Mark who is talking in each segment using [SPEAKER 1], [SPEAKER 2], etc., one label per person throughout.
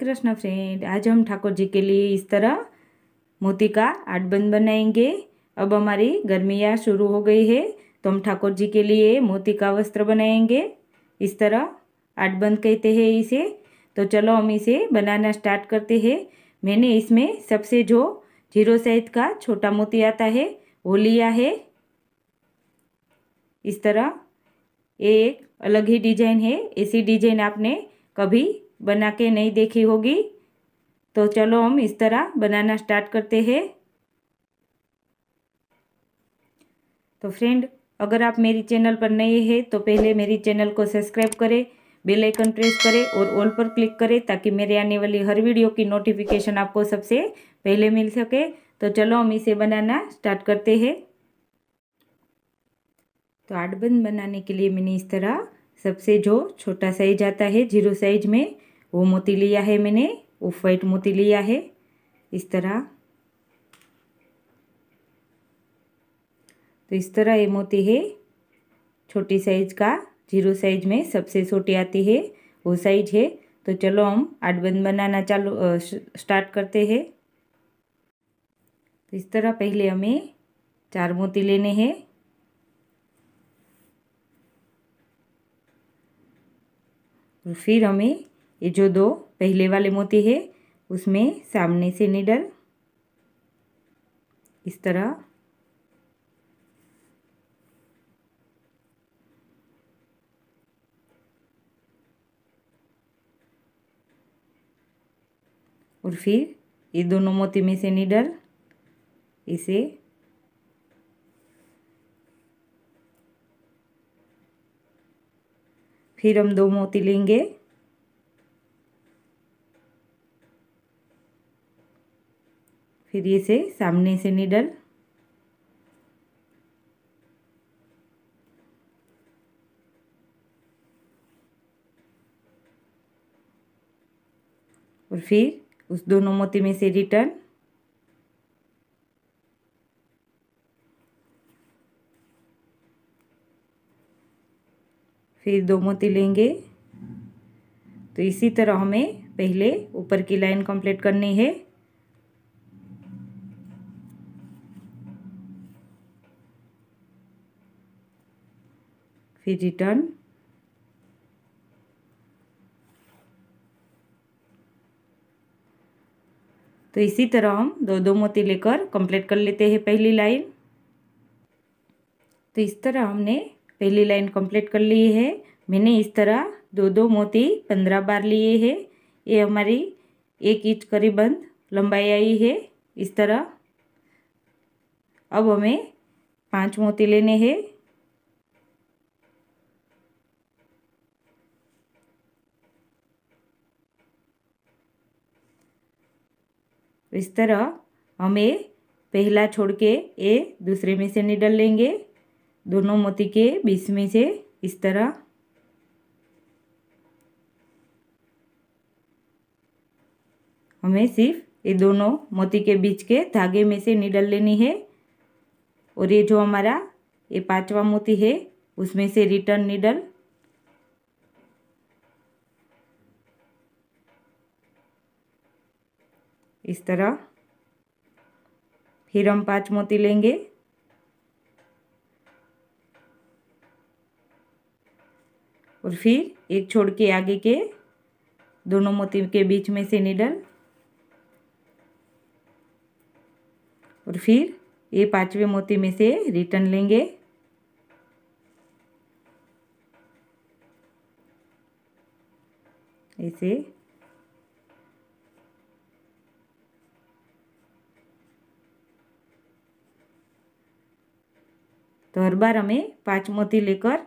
[SPEAKER 1] Krishna friend आज हम ठाकुर जी के लिए इस तरह मोती का आठबंद बनाएंगे अब हमारी गर्मियाँ शुरू हो गई है तो हम ठाकुर जी के लिए मोती का वस्त्र बनाएंगे इस तरह आठबंद कहते हैं इसे तो चलो हम इसे बनाना स्टार्ट करते हैं मैंने इसमें सबसे जो जीरो साइज का छोटा मोती आता है वो लिया है इस तरह ये एक अलग ही डिजाइन है ऐसी डिजाइन आपने कभी बना के नहीं देखी होगी तो चलो हम इस तरह बनाना स्टार्ट करते हैं तो फ्रेंड अगर आप मेरी चैनल पर नए हैं तो पहले मेरी चैनल को सब्सक्राइब करें बेल आइकन प्रेस करें और ऑल पर क्लिक करें ताकि मेरे आने वाली हर वीडियो की नोटिफिकेशन आपको सबसे पहले मिल सके तो चलो हम इसे बनाना स्टार्ट करते हैं तो आठ बंद बनाने के लिए मैंने इस तरह सबसे जो छोटा साइज आता है जीरो साइज में वो मोती लिया है मैंने ऑफ वाइट मोती लिया है इस तरह तो इस तरह ये मोती है छोटी साइज का जीरो साइज में सबसे छोटी आती है वो साइज है तो चलो हम आठ बंद बनाना चालू स्टार्ट करते हैं तो इस तरह पहले हमें चार मोती लेने हैं फिर हमें ये जो दो पहले वाले मोती है उसमें सामने से निडल इस तरह और फिर ये दोनों मोती में से निडल इसे फिर हम दो मोती लेंगे फिर ये से सामने से नीडल और फिर उस दोनों मोती में से रिटर्न फिर दो मोती लेंगे तो इसी तरह हमें पहले ऊपर की लाइन कंप्लीट करनी है फिर रिटर्न तो इसी तरह हम दो दो मोती लेकर कंप्लीट कर लेते हैं पहली लाइन तो इस तरह हमने पहली लाइन कंप्लीट कर ली है मैंने इस तरह दो दो मोती पंद्रह बार लिए हैं ये हमारी एक इंच करीबन लंबाई आई है इस तरह अब हमें पांच मोती लेने हैं इस तरह हम ये पहला छोड़ के ये दूसरे में से निडल लेंगे दोनों मोती के बीच में से इस तरह हमें सिर्फ ये दोनों मोती के बीच के धागे में से निडल लेनी है और ये जो हमारा ये पांचवा मोती है उसमें से रिटर्न निडल इस तरह फिर हम पांच मोती लेंगे और फिर एक छोड़ के आगे के दोनों मोती के बीच में से निडल और फिर ये पांचवें मोती में से रिटर्न लेंगे ऐसे तो हर बार हमें पांच मोती लेकर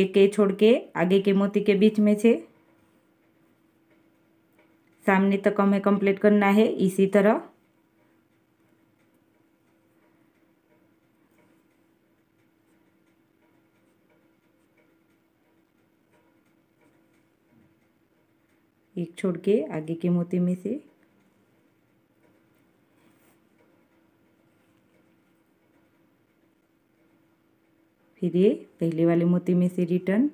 [SPEAKER 1] एक के छोड़ के आगे के मोती के बीच में से सामने तक हमें कंप्लीट करना है इसी तरह एक छोड़ के आगे के मोती में से के पहले वाले मोती में से रिटर्न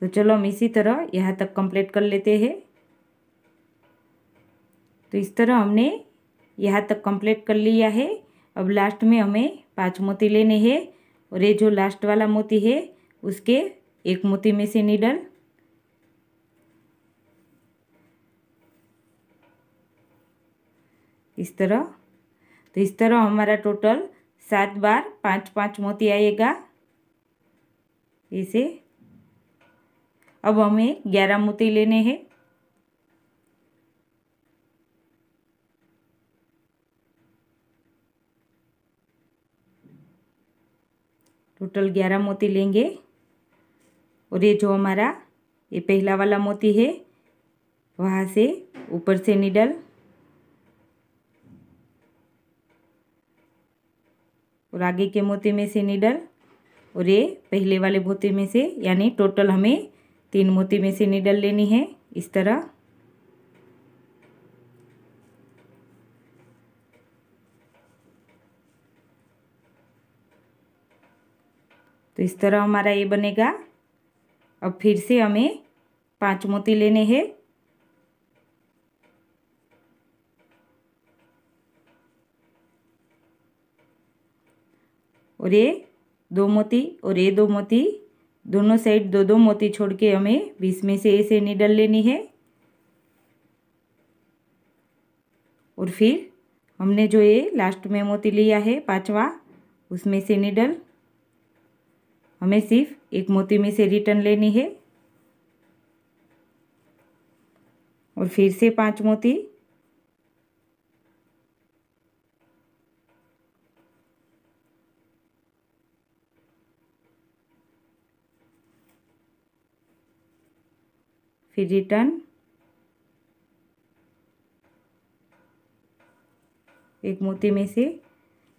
[SPEAKER 1] तो चलो हम इसी तरह यहाँ तक कंप्लीट कर लेते हैं तो इस तरह हमने यहाँ तक कंप्लीट कर लिया है अब लास्ट में हमें पांच मोती लेने हैं और ये जो लास्ट वाला मोती है उसके एक मोती में से नीडल इस तरह तो इस तरह हमारा टोटल सात बार पाँच पाँच मोती आएगा ऐसे अब हमें ग्यारह मोती लेने हैं टोटल ग्यारह मोती लेंगे और ये जो हमारा ये पहला वाला मोती है वहाँ से ऊपर से निडल और आगे के मोती में से नीडल और ये पहले वाले मोती में से यानी टोटल हमें तीन मोती में से नीडल लेनी है इस तरह तो इस तरह हमारा ये बनेगा अब फिर से हमें पांच मोती लेने हैं और ये दो मोती और ये दो मोती दोनों साइड दो दो मोती छोड़ के हमें बीस में से ऐसे निडल लेनी है और फिर हमने जो ये लास्ट में मोती लिया है पांचवा उसमें से निडल हमें सिर्फ एक मोती में से रिटर्न लेनी है और फिर से पांच मोती फिजिटन एक मोती में से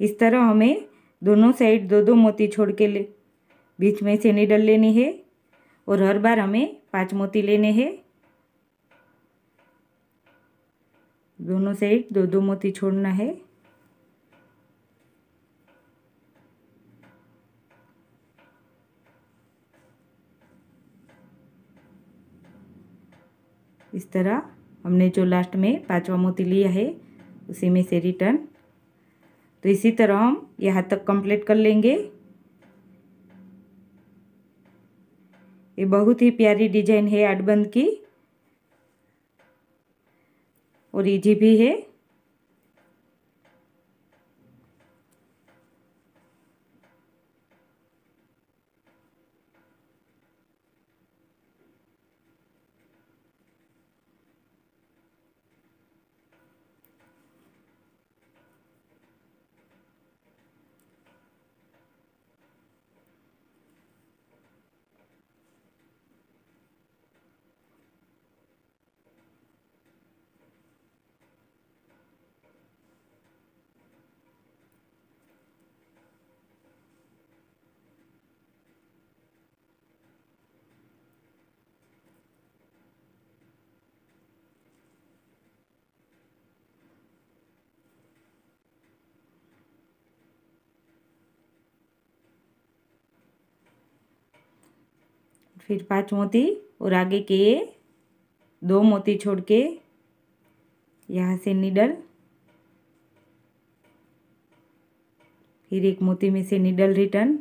[SPEAKER 1] इस तरह हमें दोनों साइड दो दो मोती छोड़ के ले बीच में से निडल लेनी है और हर बार हमें पांच मोती लेने हैं दोनों साइड दो दो मोती छोड़ना है इस तरह हमने जो लास्ट में पांचवा मोती लिया है उसी में से रिटर्न तो इसी तरह हम यहाँ तक कंप्लीट कर लेंगे ये बहुत ही प्यारी डिजाइन है आडबंद की और इजी भी है फिर पांच मोती और आगे के ये दो मोती छोड़ के यहाँ से निडल फिर एक मोती में से निडल रिटर्न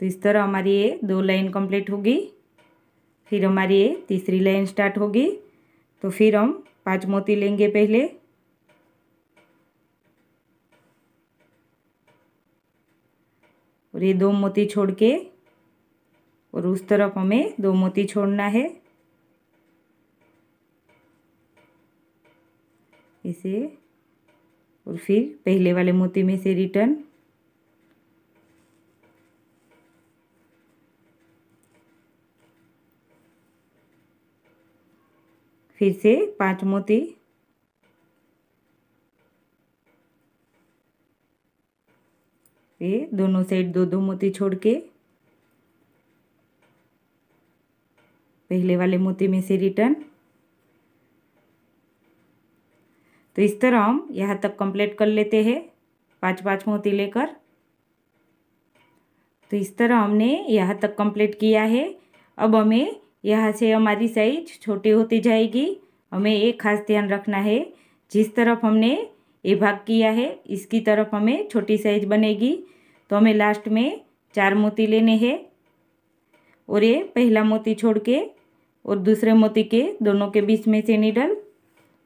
[SPEAKER 1] तो इस तरह हमारी ये दो लाइन कंप्लीट होगी फिर हमारी ये तीसरी लाइन स्टार्ट होगी तो फिर हम पांच मोती लेंगे पहले और ये दो मोती छोड़ के और उस तरफ हमें दो मोती छोड़ना है इसे और फिर पहले वाले मोती में से रिटर्न फिर से पांच मोती ये दोनों साइड दो दो मोती छोड़ के पहले वाले मोती में से रिटर्न तो इस तरह हम यहाँ तक कंप्लीट कर लेते हैं पांच पांच मोती लेकर तो इस तरह हमने यहाँ तक कंप्लीट किया है अब हमें यहाँ से हमारी साइज छोटी होती जाएगी हमें एक खास ध्यान रखना है जिस तरफ हमने ये भाग किया है इसकी तरफ हमें छोटी साइज बनेगी तो हमें लास्ट में चार मोती लेने हैं और ये पहला मोती छोड़ के और दूसरे मोती के दोनों के बीच में से निडल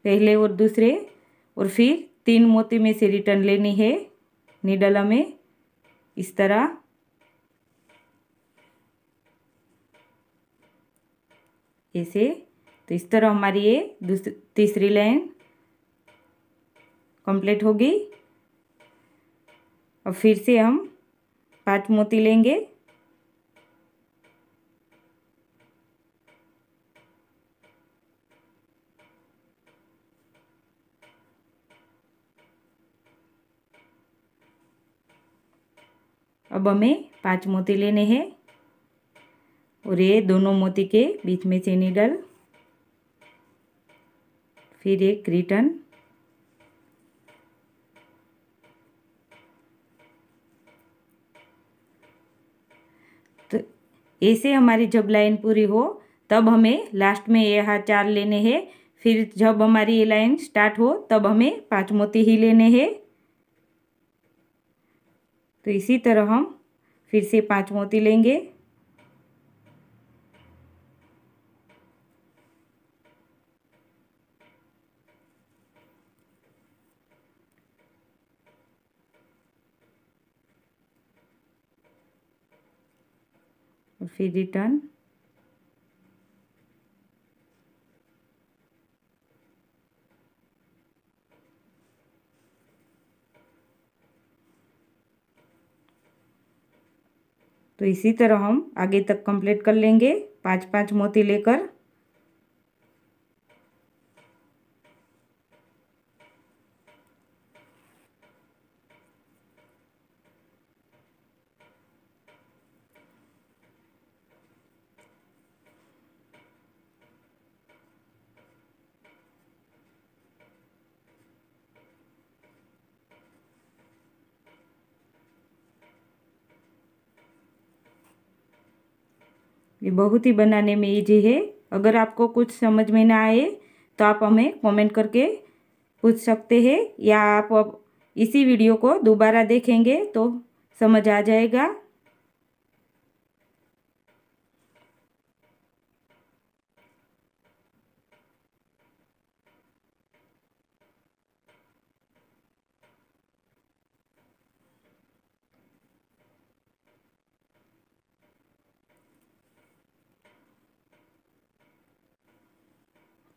[SPEAKER 1] पहले और दूसरे और फिर तीन मोती में से रिटर्न लेनी है निडल हमें इस तरह ऐसे तो इस तरह हमारी ये तीसरी लाइन कंप्लीट होगी और फिर से हम पांच मोती लेंगे अब हमें पांच मोती लेने हैं और ये दोनों मोती के बीच में से निडल फिर एक रिटर्न तो ऐसे हमारी जब लाइन पूरी हो तब हमें लास्ट में यह चार लेने हैं फिर जब हमारी ये लाइन स्टार्ट हो तब हमें पांच मोती ही लेने हैं तो इसी तरह हम फिर से पांच मोती लेंगे और फिर रिटर्न तो इसी तरह हम आगे तक कंप्लीट कर लेंगे पाँच पाँच मोती लेकर ये बहुत ही बनाने में ईजी है अगर आपको कुछ समझ में ना आए तो आप हमें कमेंट करके पूछ सकते हैं या आप इसी वीडियो को दोबारा देखेंगे तो समझ आ जाएगा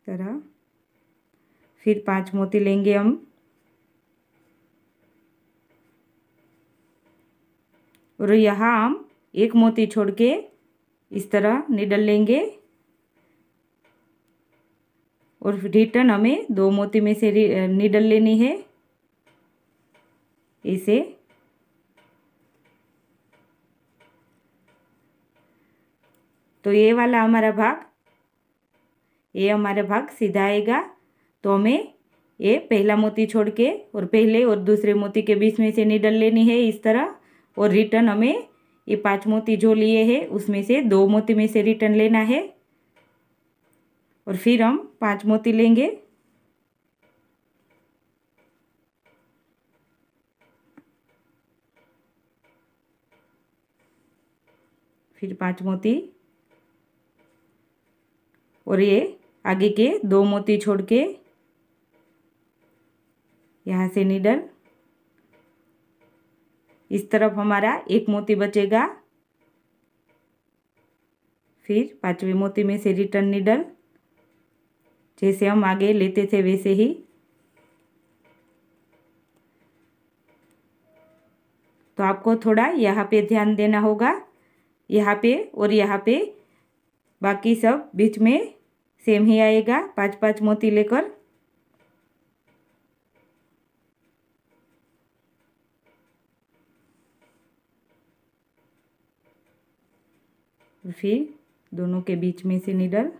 [SPEAKER 1] तरह फिर पांच मोती लेंगे हम और यहाँ हम एक मोती छोड़ के इस तरह निडल लेंगे और रिटर्न हमें दो मोती में से निडल लेनी है इसे तो ये वाला हमारा भाग ये हमारा भाग सीधा आएगा तो हमें ये पहला मोती छोड़ के और पहले और दूसरे मोती के बीच में से निडल लेनी है इस तरह और रिटर्न हमें ये पांच मोती जो लिए हैं उसमें से दो मोती में से रिटर्न लेना है और फिर हम पांच मोती लेंगे फिर पांच मोती और ये आगे के दो मोती छोड़ के यहाँ से निडल इस तरफ हमारा एक मोती बचेगा फिर पांचवी मोती में से रिटर्न निडल जैसे हम आगे लेते थे वैसे ही तो आपको थोड़ा यहाँ पे ध्यान देना होगा यहाँ पे और यहाँ पे बाकी सब बीच में सेम ही आएगा पांच पांच मोती लेकर फिर दोनों के बीच में से निडल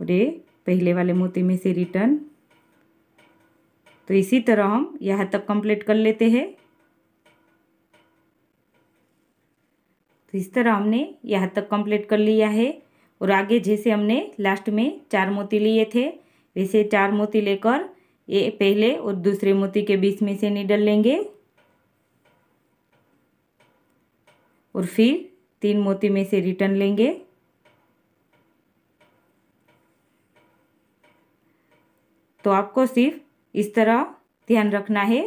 [SPEAKER 1] और ये पहले वाले मोती में से रिटर्न तो इसी तरह हम यहाँ तक कंप्लीट कर लेते हैं तो इस तरह हमने यहाँ तक कंप्लीट कर लिया है और आगे जैसे हमने लास्ट में चार मोती लिए थे वैसे चार मोती लेकर ये पहले और दूसरे मोती के बीच में से निडल लेंगे और फिर तीन मोती में से रिटर्न लेंगे तो आपको सिर्फ इस तरह ध्यान रखना है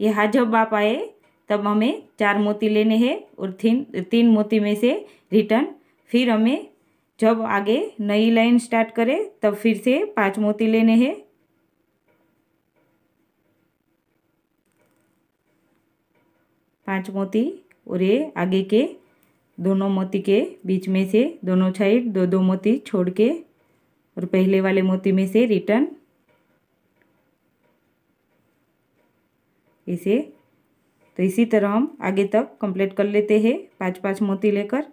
[SPEAKER 1] यहाँ जब आप आए तब हमें चार मोती लेने हैं और तीन तीन मोती में से रिटर्न फिर हमें जब आगे नई लाइन स्टार्ट करें तब फिर से पांच मोती लेने हैं पांच मोती और ये आगे के दोनों मोती के बीच में से दोनों साइड दो दो मोती छोड़ के और पहले वाले मोती में से रिटर्न इसे तो इसी तरह हम आगे तक कंप्लीट कर लेते हैं पांच पांच मोती लेकर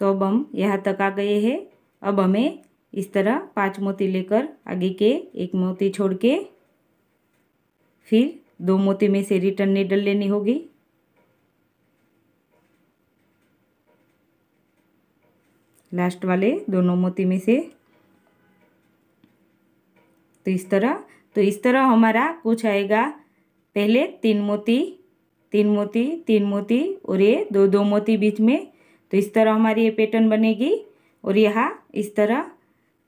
[SPEAKER 1] तो अब हम यहाँ तक आ गए हैं अब हमें इस तरह पांच मोती लेकर आगे के एक मोती छोड़ के फिर दो मोती में से रिटर्न नीडल लेनी होगी लास्ट वाले दोनों मोती में से तो इस तरह तो इस तरह हमारा कुछ आएगा पहले तीन मोती तीन मोती तीन मोती और ये दो दो मोती बीच में तो इस तरह हमारी ये पैटर्न बनेगी और यहाँ इस तरह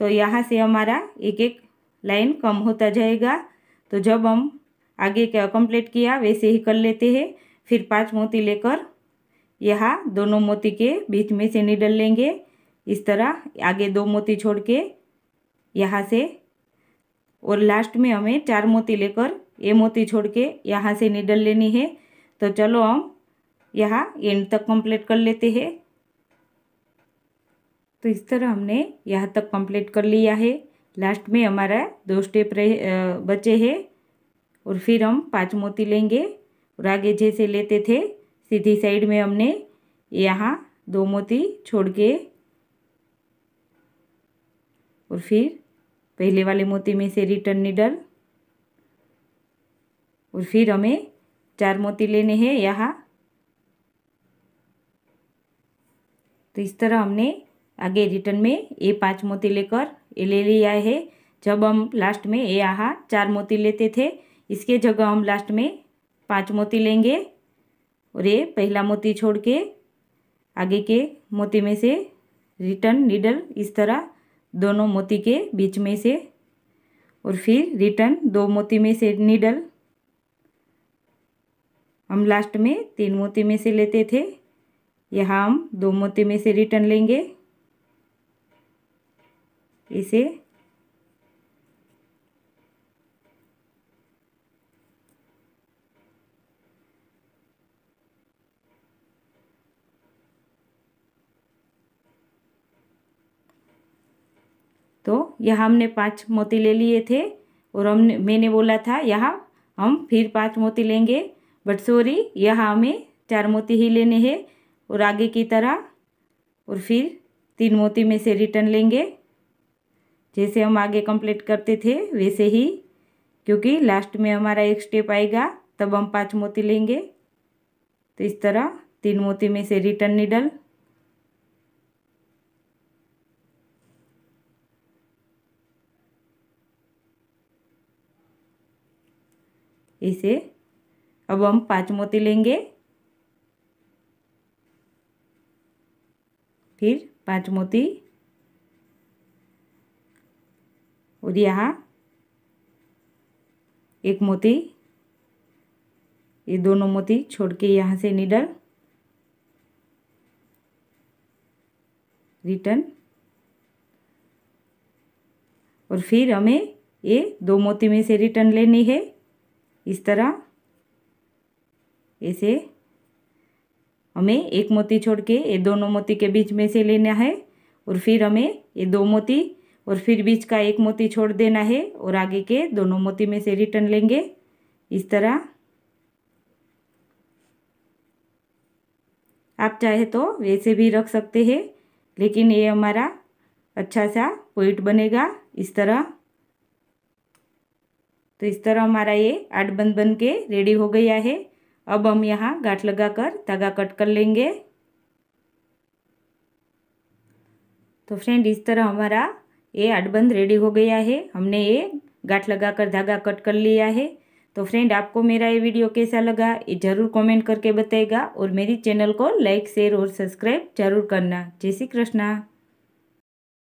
[SPEAKER 1] तो यहाँ से हमारा एक एक लाइन कम होता जाएगा तो जब हम आगे क्या कंप्लीट किया वैसे ही कर लेते हैं फिर पांच मोती लेकर यहाँ दोनों मोती के बीच में से निडल लेंगे इस तरह आगे दो मोती छोड़ के यहाँ से और लास्ट में हमें चार मोती लेकर ये मोती छोड़ के यहाँ से निडल लेनी है तो चलो हम यहाँ एंड तक कंप्लीट कर लेते हैं तो इस तरह हमने यहाँ तक कंप्लीट कर लिया है लास्ट में हमारा दो स्टेप रह बचे हैं और फिर हम पाँच मोती लेंगे और आगे जैसे लेते थे सीधी साइड में हमने यहाँ दो मोती छोड़ के और फिर पहले वाले मोती में से रिटर्न निडल और फिर हमें चार मोती लेने हैं यहाँ तो इस तरह हमने आगे रिटर्न में ए पाँच मोती लेकर ए ले लिया है जब हम लास्ट में ए आहा चार मोती लेते थे इसके जगह हम लास्ट में पाँच मोती लेंगे और ये पहला मोती छोड़ के आगे के मोती में से रिटर्न नीडल इस तरह दोनों मोती के बीच में से और फिर रिटर्न दो मोती में से नीडल हम लास्ट में तीन मोती में से लेते थे यहाँ हम दो मोती में से रिटर्न लेंगे इसे तो यह हमने पांच मोती ले लिए थे और हमने मैंने बोला था यह हम फिर पांच मोती लेंगे बट सॉरी यह हमें चार मोती ही लेने हैं और आगे की तरह और फिर तीन मोती में से रिटर्न लेंगे जैसे हम आगे कंप्लीट करते थे वैसे ही क्योंकि लास्ट में हमारा एक स्टेप आएगा तब हम पांच मोती लेंगे तो इस तरह तीन मोती में से रिटर्न निडल इसे अब हम पांच मोती लेंगे फिर पांच मोती और यहाँ एक मोती ये दोनों मोती छोड़ के यहाँ से निडल रिटर्न और फिर हमें ये दो मोती में से रिटर्न लेनी है इस तरह ऐसे हमें एक मोती छोड़ के ये दोनों मोती के बीच में से लेना है और फिर हमें ये दो मोती और फिर बीच का एक मोती छोड़ देना है और आगे के दोनों मोती में से रिटर्न लेंगे इस तरह आप चाहे तो वैसे भी रख सकते हैं लेकिन ये हमारा अच्छा सा पॉइंट बनेगा इस तरह तो इस तरह हमारा ये आठ बंद बन के रेडी हो गया है अब हम यहाँ लगा लगाकर धागा कट कर लेंगे तो फ्रेंड इस तरह हमारा ये आटबंद रेडी हो गया है हमने ये लगा लगाकर धागा कट कर लिया है तो फ्रेंड आपको मेरा ये वीडियो कैसा लगा ये ज़रूर कमेंट करके बताएगा और मेरी चैनल को लाइक शेयर और सब्सक्राइब जरूर करना जय श्री कृष्णा